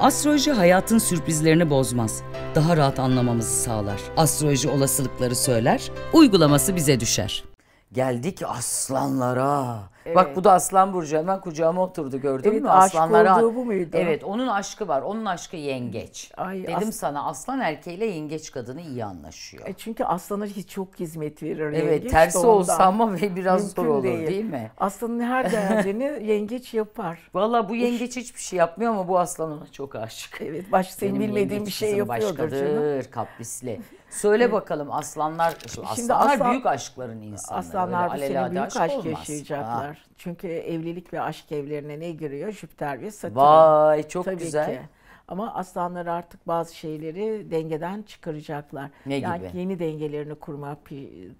Astroloji hayatın sürprizlerini bozmaz. Daha rahat anlamamızı sağlar. Astroloji olasılıkları söyler, uygulaması bize düşer. Geldik aslanlara. Evet. Bak bu da Aslan Burcu hemen kucağıma oturdu gördün evet, mü? Aşk Aslanlara... olduğu bu muydu? Evet onun aşkı var. Onun aşkı yengeç. Ay, Dedim as... sana aslan erkeğiyle yengeç kadını iyi anlaşıyor. E çünkü aslanlar hiç çok hizmet verir evet, yengeç. tersi olsa ama ve biraz zor olur değil. değil mi? Aslanın her derdini yengeç yapar. Valla bu yengeç hiçbir şey yapmıyor ama bu aslan ona çok aşık. Evet baş senin bilmediğin bir şey yapıyordur başkadır, canım. kaprisli. Söyle bakalım aslanlar, şimdi aslanlar aslan, büyük aşkların insanları. Aslanlar bu sene büyük aşk, aşk yaşayacaklar. Ha. Çünkü evlilik ve aşk evlerine ne giriyor? Jüpiter ve Satürn. Vay çok Tabii güzel. Ki. Ama aslanlar artık bazı şeyleri dengeden çıkaracaklar. Ne yani gibi? yeni dengelerini kurma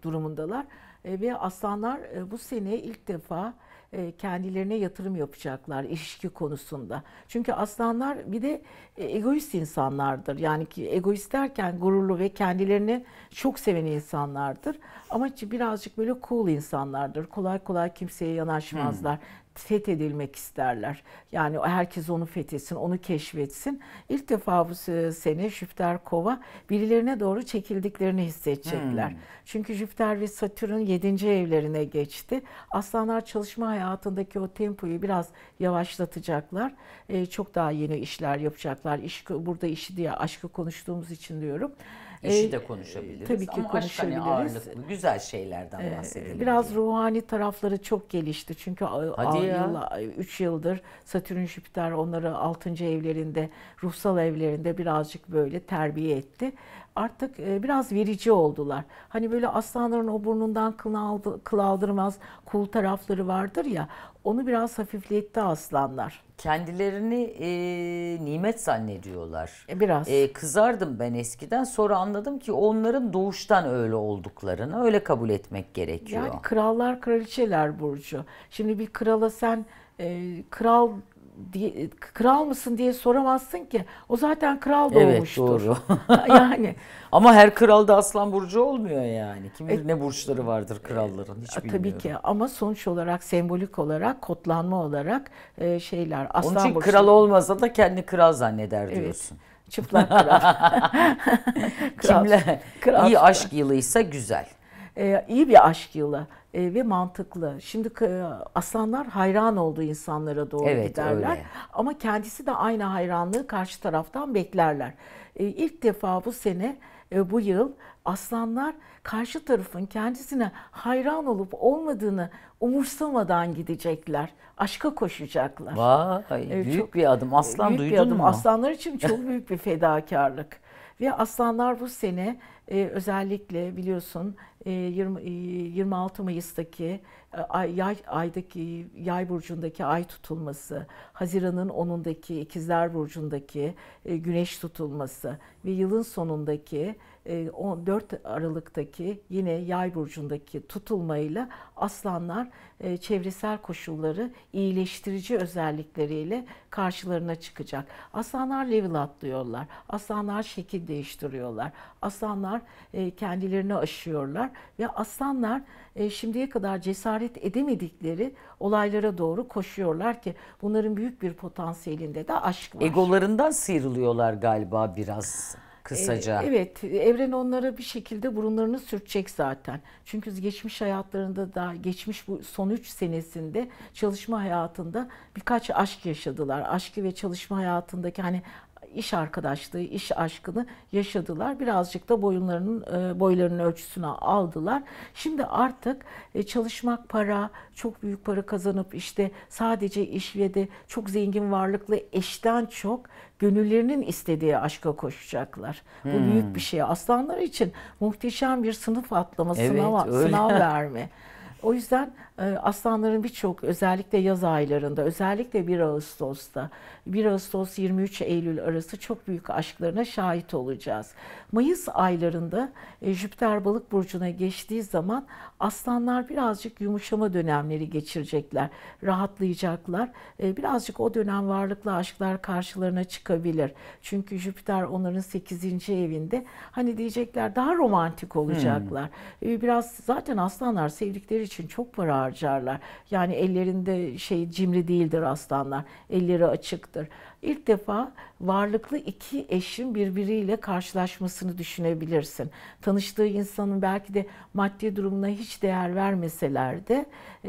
durumundalar. E, ve aslanlar e, bu sene ilk defa e, kendilerine yatırım yapacaklar ilişki konusunda. Çünkü aslanlar bir de egoist insanlardır. Yani ki egoist derken gururlu ve kendilerini çok seven insanlardır. Ama birazcık böyle cool insanlardır. Kolay kolay kimseye yanaşmazlar. Hmm fethedilmek isterler. Yani herkes onu fethetsin, onu keşfetsin. İlk defa bu sene Jüpiter Kova birilerine doğru çekildiklerini hissedecekler. Hmm. Çünkü Jüpiter ve Satürn 7. evlerine geçti. Aslanlar çalışma hayatındaki o tempoyu biraz yavaşlatacaklar. Ee, çok daha yeni işler yapacaklar. İş, burada işi diye aşkı konuştuğumuz için diyorum. İşi de konuşabiliriz. Tabii ki Ama hani konuşabiliriz. Ama hani ağırlıklı güzel şeylerden ee, bahsedelim. Biraz diye. ruhani tarafları çok gelişti. Çünkü 3 yıldır Satürn, Jüpiter onları 6. evlerinde, ruhsal evlerinde birazcık böyle terbiye etti. Artık biraz verici oldular. Hani böyle aslanların o burnundan kıl aldırmaz kul tarafları vardır ya. Onu biraz hafifletti aslanlar kendilerini e, nimet zannediyorlar. E, biraz. E, kızardım ben eskiden. Sonra anladım ki onların doğuştan öyle olduklarını öyle kabul etmek gerekiyor. Yani krallar kraliçeler Burcu. Şimdi bir krala sen e, kral diye, kral mısın diye soramazsın ki. O zaten kral doğmuştur. Evet doğru. yani. Ama her kral da aslan burcu olmuyor yani. Kim bilir e, ne burçları vardır kralların hiç bilmiyorum. Tabii ki ama sonuç olarak sembolik olarak kodlanma olarak e, şeyler aslan burcu. Onun için burçları... kral olmasa da kendi kral zanneder diyorsun. Evet. Çıplak kral. kral Kimle? Kral İyi çıplak. aşk yılıysa güzel. Ee, iyi bir aşk yılı e, ve mantıklı. Şimdi aslanlar hayran olduğu insanlara doğru evet, giderler. Öyle. Ama kendisi de aynı hayranlığı karşı taraftan beklerler. E, ilk defa bu sene e, bu yıl aslanlar karşı tarafın kendisine hayran olup olmadığını umursamadan gidecekler. Aşka koşacaklar. Vay e, büyük çok, bir adım. Aslan büyük duydun bir adım. mu? Aslanlar için çok büyük bir fedakarlık. ve aslanlar bu sene e, özellikle biliyorsun 26 e, e, Mayıs'taki e, yay, aydaki yay burcundaki ay tutulması, Haziran'ın 10'undaki ikizler burcundaki güneş tutulması ve yılın sonundaki 14 e, Aralık'taki yine yay burcundaki tutulmayla aslanlar e, çevresel koşulları iyileştirici özellikleriyle karşılarına çıkacak. Aslanlar level atlıyorlar. Aslanlar şekil değiştiriyorlar. Aslanlar e, kendilerini aşıyorlar ve aslanlar şimdiye kadar cesaret edemedikleri olaylara doğru koşuyorlar ki bunların büyük bir potansiyelinde de aşk var. Egolarından sıyrılıyorlar galiba biraz kısaca. E, evet, evren onlara bir şekilde burunlarını sürtecek zaten. Çünkü geçmiş hayatlarında da geçmiş bu son 3 senesinde çalışma hayatında birkaç aşk yaşadılar. Aşkı ve çalışma hayatındaki hani iş arkadaşlığı, iş aşkını yaşadılar. Birazcık da boyunlarının e, boylarının ölçüsünü aldılar. Şimdi artık e, çalışmak para, çok büyük para kazanıp işte sadece iş ve de çok zengin varlıklı eşten çok gönüllerinin istediği aşka koşacaklar. Hmm. Bu büyük bir şey. Aslanlar için muhteşem bir sınıf atlama, evet, sınav, öyle. sınav verme. O yüzden ee, aslanların birçok özellikle yaz aylarında özellikle 1 Ağustos'ta 1 Ağustos 23 Eylül arası çok büyük aşklarına şahit olacağız. Mayıs aylarında e, Jüpiter balık burcuna geçtiği zaman aslanlar birazcık yumuşama dönemleri geçirecekler. Rahatlayacaklar. E, birazcık o dönem varlıklı aşklar karşılarına çıkabilir. Çünkü Jüpiter onların 8. evinde hani diyecekler daha romantik hmm. olacaklar. Hmm. Biraz zaten aslanlar sevdikleri için çok para harcarlar. Yani ellerinde şey cimri değildir aslanlar. Elleri açıktır ilk defa varlıklı iki eşin birbiriyle karşılaşmasını düşünebilirsin. Tanıştığı insanın belki de maddi durumuna hiç değer vermeseler de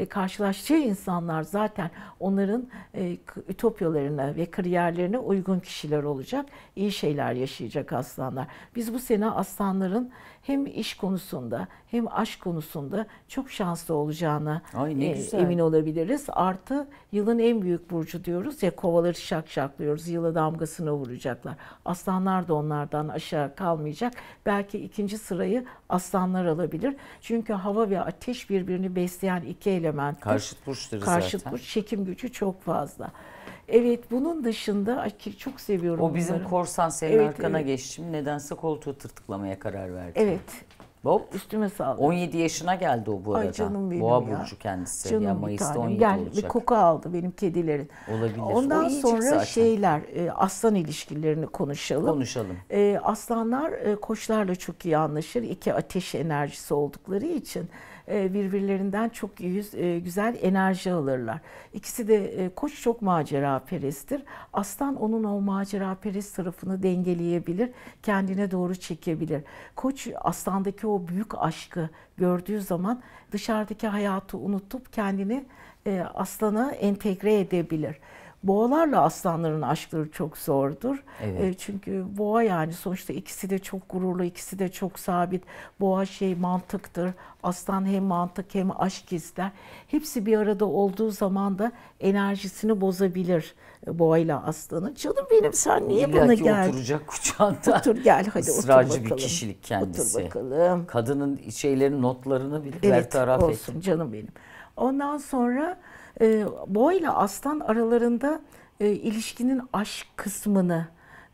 karşılaştığı insanlar zaten onların e, ütopyalarına ve kariyerlerine uygun kişiler olacak. İyi şeyler yaşayacak aslanlar. Biz bu sene aslanların hem iş konusunda hem aşk konusunda çok şanslı olacağına Ay, e, emin olabiliriz. Artı yılın en büyük burcu diyoruz ya kovaları şak şak hesaplıyoruz. Yıla damgasını vuracaklar. Aslanlar da onlardan aşağı kalmayacak. Belki ikinci sırayı aslanlar alabilir. Çünkü hava ve ateş birbirini besleyen iki element. Karşıt burçları Karşıt zaten. burç çekim gücü çok fazla. Evet bunun dışında çok seviyorum O bizim bunları. korsan senin evet, arkana evet. geçtim. Nedense koltuğu tırtıklamaya karar verdi. Evet Hop. Üstüme sağlık. 17 yaşına geldi o bu arada. Ay canım benim Boğa ya. burcu kendisi. Canım ya, Mayıs'ta 17 Gel, olacak. Bir koku aldı benim kedilerin. Olabilir. Ondan o sonra zaten. şeyler e, aslan ilişkilerini konuşalım. Konuşalım. E, aslanlar e, koçlarla çok iyi anlaşır. İki ateş enerjisi oldukları için. E, birbirlerinden çok e, güzel enerji alırlar. İkisi de e, koç çok macera perestir. Aslan onun o macera perest tarafını dengeleyebilir, kendine doğru çekebilir. Koç aslandaki o büyük aşkı gördüğü zaman dışarıdaki hayatı unutup kendini aslana entegre edebilir. Boğalarla aslanların aşkları çok zordur. Evet. Ee, çünkü boğa yani sonuçta ikisi de çok gururlu, ikisi de çok sabit. Boğa şey mantıktır. Aslan hem mantık hem aşk ister. Hepsi bir arada olduğu zaman da enerjisini bozabilir ile e, aslanın. Canım benim sen niye İlla bana gel? oturacak kucağında. Otur gel hadi otur bakalım. bir kişilik kendisi. Otur bakalım. Kadının şeylerin notlarını bir evet, bertaraf olsun et. canım benim. Ondan sonra e, boğa ile aslan aralarında e, ilişkinin aşk kısmını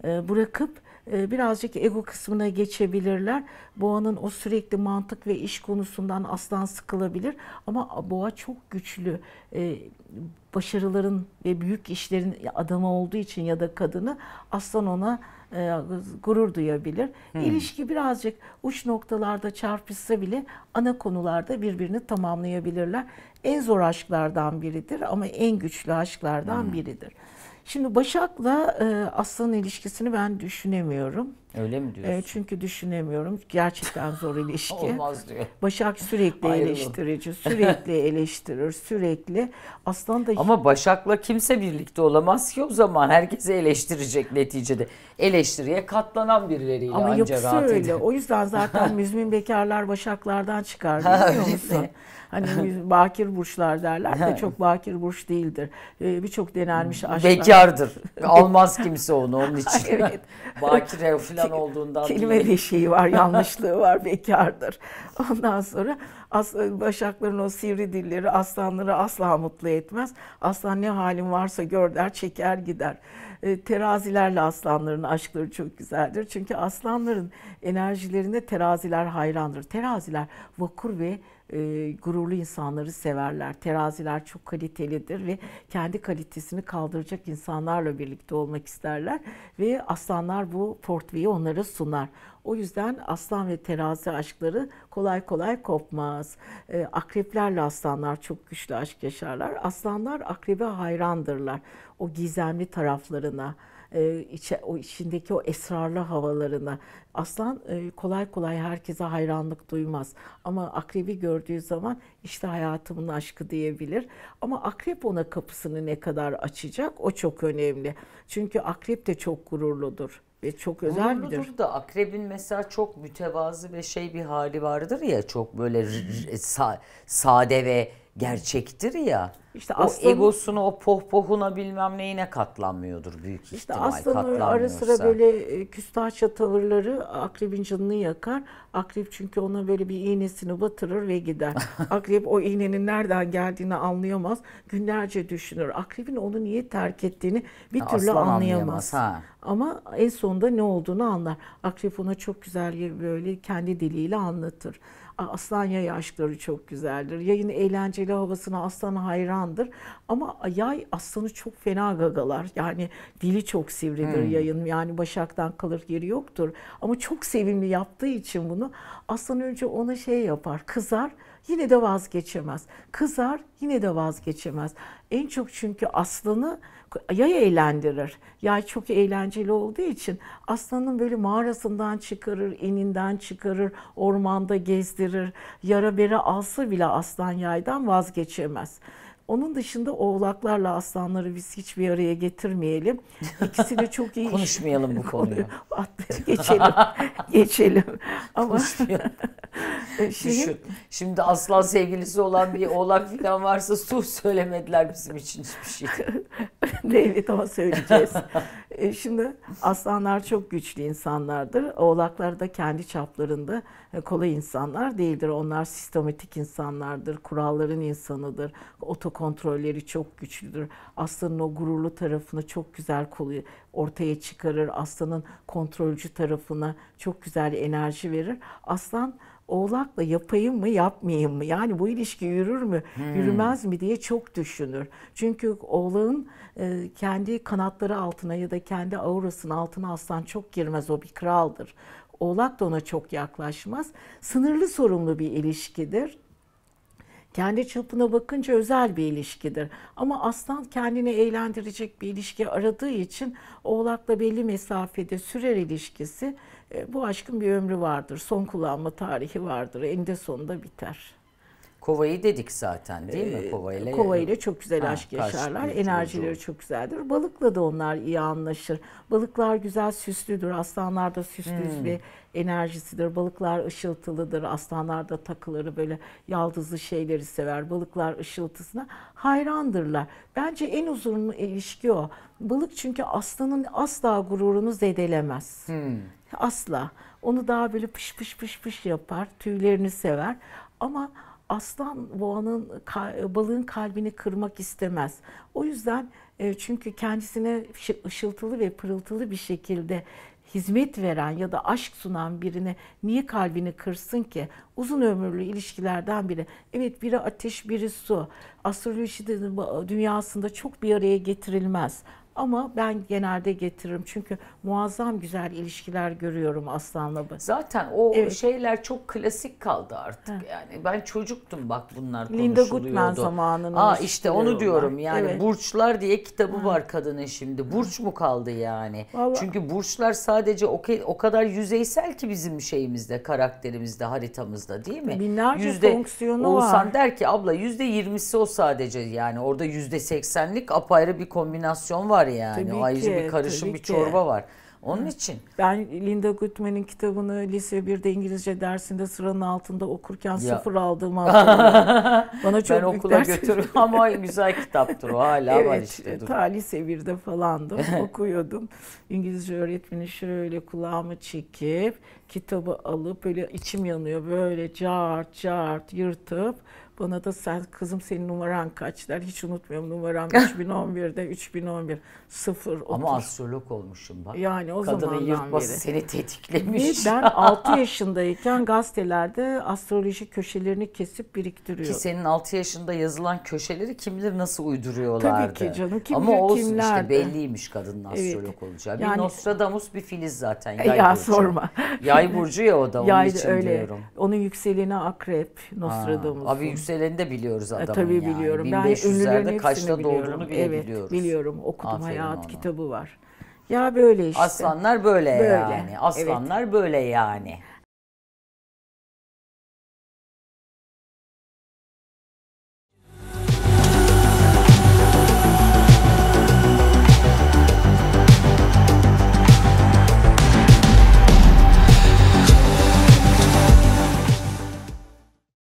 e, bırakıp e, birazcık ego kısmına geçebilirler. Boğanın o sürekli mantık ve iş konusundan aslan sıkılabilir ama boğa çok güçlü. E, başarıların ve büyük işlerin adamı olduğu için ya da kadını aslan ona e, gurur duyabilir. Hmm. İlişki birazcık uç noktalarda çarpışsa bile ana konularda birbirini tamamlayabilirler. En zor aşklardan biridir ama en güçlü aşklardan hmm. biridir. Şimdi Başak'la e, Aslan'ın ilişkisini ben düşünemiyorum. Öyle mi ee, diyorsun? E, çünkü düşünemiyorum. Gerçekten zor ilişki. Olmaz diyor. Başak sürekli Ayrılın. eleştirici, sürekli eleştirir, sürekli. Aslan da Ama Başak'la kimse birlikte olamaz ki o zaman. Herkesi eleştirecek neticede. Eleştiriye katlanan birileriyle Ama anca rahat öyle. Edin. O yüzden zaten müzmin bekarlar Başaklardan çıkar biliyor musun? Hani bakir burçlar derler de çok bakir burç değildir. Ee, Birçok denenmiş hmm. aşklar. Bekardır. Almaz kimse onu onun için. evet. Bakire falan insan şey, olduğundan kelime değil. leşiği var, yanlışlığı var, bekardır. Ondan sonra as, başakların o sivri dilleri aslanları asla mutlu etmez. Aslan ne halin varsa gör der, çeker gider. E, terazilerle aslanların aşkları çok güzeldir. Çünkü aslanların enerjilerine teraziler hayrandır. Teraziler vakur ve e, gururlu insanları severler. Teraziler çok kalitelidir ve kendi kalitesini kaldıracak insanlarla birlikte olmak isterler ve aslanlar bu portveyi onlara sunar. O yüzden aslan ve terazi aşkları kolay kolay kopmaz. E, akreplerle aslanlar çok güçlü aşk yaşarlar. Aslanlar akrebe hayrandırlar. O gizemli taraflarına e, içe, o içindeki o esrarlı havalarına. Aslan e, kolay kolay herkese hayranlık duymaz ama akrebi gördüğü zaman işte hayatımın aşkı diyebilir. Ama akrep ona kapısını ne kadar açacak o çok önemli. Çünkü akrep de çok gururludur ve çok özel Burunludur midir? da akrebin mesela çok mütevazı ve şey bir hali vardır ya çok böyle e, sa sade ve gerçektir ya. İşte o aslan, egosunu o pohpohuna bilmem neyine katlanmıyordur büyük işte ihtimal. İşte aslanın ara sıra böyle e, küstahça tavırları akrebin canını yakar. Akrep çünkü ona böyle bir iğnesini batırır ve gider. Akrep o iğnenin nereden geldiğini anlayamaz. Günlerce düşünür. Akrebin onu niye terk ettiğini bir ya türlü anlayamaz. anlayamaz ha. Ama en son sonunda ne olduğunu anlar. Akrep ona çok güzel böyle kendi diliyle anlatır. Aslan yay aşkları çok güzeldir. Yayın eğlenceli havasına aslan hayrandır. Ama yay aslanı çok fena gagalar. Yani dili çok sivridir hmm. yayın. Yani başaktan kalır yeri yoktur. Ama çok sevimli yaptığı için bunu aslan önce ona şey yapar kızar yine de vazgeçemez. Kızar yine de vazgeçemez. En çok çünkü aslanı ya eğlendirir. Yay çok eğlenceli olduğu için aslanın böyle mağarasından çıkarır, ininden çıkarır, ormanda gezdirir. Yara bere alsa bile aslan yaydan vazgeçemez. Onun dışında oğlaklarla aslanları biz hiçbir araya getirmeyelim. İkisini çok iyi. Konuşmayalım bu konuyu. geçelim. geçelim. Ama e, şimdi, şimdi aslan sevgilisi olan bir oğlak falan varsa su söylemediler bizim için hiçbir şey. evet ama söyleyeceğiz. E, şimdi aslanlar çok güçlü insanlardır. Oğlaklar da kendi çaplarında e, kolay insanlar değildir. Onlar sistematik insanlardır, kuralların insanıdır. Otokontrolleri çok güçlüdür. Aslanın o gururlu tarafını çok güzel ortaya çıkarır. Aslanın kontrolcü tarafına çok güzel enerji verir. Aslan oğlakla yapayım mı yapmayayım mı yani bu ilişki yürür mü hmm. yürümez mi diye çok düşünür. Çünkü oğlağın e, kendi kanatları altına ya da kendi aurasının altına aslan çok girmez o bir kraldır. Oğlak da ona çok yaklaşmaz. Sınırlı sorumlu bir ilişkidir. Kendi çapına bakınca özel bir ilişkidir. Ama aslan kendini eğlendirecek bir ilişki aradığı için oğlakla belli mesafede sürer ilişkisi e, bu aşkın bir ömrü vardır. Son kullanma tarihi vardır. Eninde sonunda biter. Kovayı dedik zaten değil mi? Ee, Kovayla Kovayla çok güzel ha, aşk yaşarlar. Enerjileri çok güzeldir. Balıkla da onlar iyi anlaşır. Balıklar güzel süslüdür. Aslanlar da süslü hmm. bir enerjisidir. Balıklar ışıltılıdır. Aslanlar da takıları böyle yaldızlı şeyleri sever. Balıklar ışıltısına hayrandırlar. Bence en uzun ilişki o. Balık çünkü aslanın asla gururunu zedelemez. Hmm. Asla. Onu daha böyle pış pış pış pış yapar. Tüylerini sever. Ama aslan boğanın balığın kalbini kırmak istemez. O yüzden e, çünkü kendisine ışıltılı ve pırıltılı bir şekilde hizmet veren ya da aşk sunan birine niye kalbini kırsın ki? Uzun ömürlü ilişkilerden biri. Evet biri ateş, biri su. Astroloji dünyasında çok bir araya getirilmez. Ama ben genelde getiririm. Çünkü muazzam güzel ilişkiler görüyorum aslanla. Ben. Zaten o evet. şeyler çok klasik kaldı artık. Ha. Yani ben çocuktum bak bunlar Linda konuşuluyordu. Linda Goodman zamanının. Aa işte onu diyorum onlar. yani evet. burçlar diye kitabı ha. var kadının şimdi. Burç mu kaldı yani? Vallahi. Çünkü burçlar sadece o, o kadar yüzeysel ki bizim şeyimizde, karakterimizde, haritamızda değil mi? Binlerce yüzde, fonksiyonu var. olsan der ki abla yüzde yirmisi o sadece yani orada yüzde seksenlik apayrı bir kombinasyon var var yani. Tabii o ayrıca ki, bir karışım bir çorba ki. var. Onun için. Ben Linda Goodman'in kitabını lise 1'de İngilizce dersinde sıranın altında okurken ya. sıfır aldığım hatırlıyorum. Bana çok ben okula götürürüm ama güzel kitaptır o hala evet, var işte. Dur. Ta lise 1'de falandım okuyordum. İngilizce öğretmeni şöyle kulağımı çekip kitabı alıp böyle içim yanıyor böyle cart cart yırtıp bana da sen kızım senin numaran kaç der. Hiç unutmuyorum numaram 3011'de 3011 0 30. Ama astrolog olmuşum bak. Yani o Kadının zamandan yırtması beri. seni tetiklemiş. Ve ben 6 yaşındayken gazetelerde astroloji köşelerini kesip biriktiriyorum. Ki senin 6 yaşında yazılan köşeleri kimler nasıl uyduruyorlardı. Tabii ki canım. Kim Ama olsun kimlerdi. işte belliymiş kadının astrolog evet. olacağı. Bir yani, Nostradamus bir Filiz zaten. E, yay ya burcu. sorma. Yay burcu ya o da onun Yay, için öyle. diyorum. Onun yükseleni akrep Nostradamus. Abi Yükseleni biliyoruz e, adamın e, tabii yani. biliyorum. Ben ünlülerde kaçta doğduğunu bile evet, biliyoruz. biliyorum. Okudum Aferin hayat ona. kitabı var. Ya böyle işte. Aslanlar böyle, böyle. yani. Aslanlar evet. böyle yani.